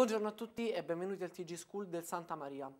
Buongiorno a tutti e benvenuti al TG School del Santa Maria.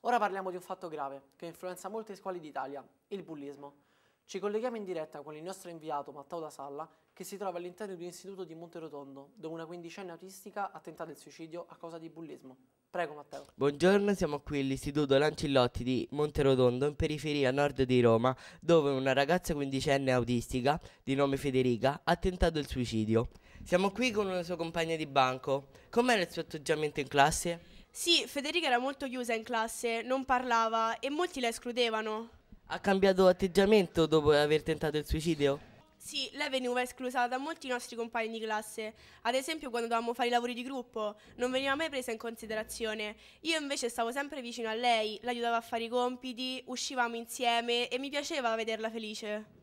Ora parliamo di un fatto grave che influenza molte scuole d'Italia, il bullismo. Ci colleghiamo in diretta con il nostro inviato Matteo da Salla che si trova all'interno di un istituto di Monterotondo dove una quindicenne autistica ha tentato il suicidio a causa di bullismo. Prego Matteo. Buongiorno, siamo qui all'istituto Lancillotti di Monterotondo in periferia nord di Roma dove una ragazza quindicenne autistica di nome Federica ha tentato il suicidio. Siamo qui con una sua compagna di banco. Com'era il suo atteggiamento in classe? Sì, Federica era molto chiusa in classe, non parlava e molti la escludevano. Ha cambiato atteggiamento dopo aver tentato il suicidio? Sì, lei veniva esclusa da molti nostri compagni di classe. Ad esempio, quando dovevamo fare i lavori di gruppo, non veniva mai presa in considerazione. Io invece stavo sempre vicino a lei, l'aiutavo a fare i compiti, uscivamo insieme e mi piaceva vederla felice.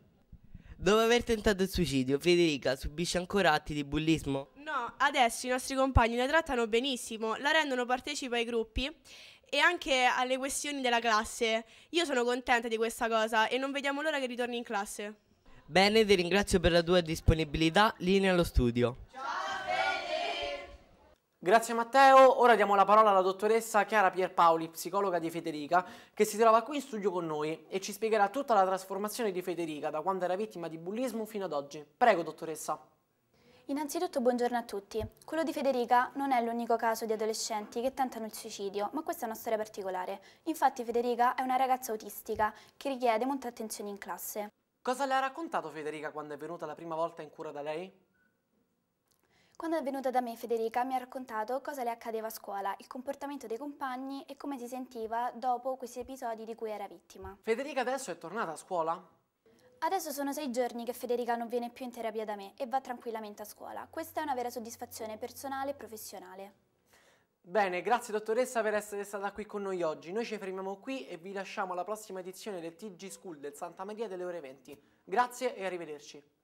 Dopo aver tentato il suicidio, Federica subisce ancora atti di bullismo? No, adesso i nostri compagni la trattano benissimo, la rendono partecipe ai gruppi e anche alle questioni della classe. Io sono contenta di questa cosa e non vediamo l'ora che ritorni in classe. Bene, ti ringrazio per la tua disponibilità, linea allo studio. Grazie Matteo, ora diamo la parola alla dottoressa Chiara Pierpaoli, psicologa di Federica, che si trova qui in studio con noi e ci spiegherà tutta la trasformazione di Federica da quando era vittima di bullismo fino ad oggi. Prego dottoressa. Innanzitutto buongiorno a tutti. Quello di Federica non è l'unico caso di adolescenti che tentano il suicidio, ma questa è una storia particolare. Infatti Federica è una ragazza autistica che richiede molta attenzione in classe. Cosa le ha raccontato Federica quando è venuta la prima volta in cura da lei? Quando è venuta da me Federica mi ha raccontato cosa le accadeva a scuola, il comportamento dei compagni e come si sentiva dopo questi episodi di cui era vittima. Federica adesso è tornata a scuola? Adesso sono sei giorni che Federica non viene più in terapia da me e va tranquillamente a scuola. Questa è una vera soddisfazione personale e professionale. Bene, grazie dottoressa per essere stata qui con noi oggi. Noi ci fermiamo qui e vi lasciamo alla prossima edizione del TG School del Santa Maria delle ore 20. Grazie e arrivederci.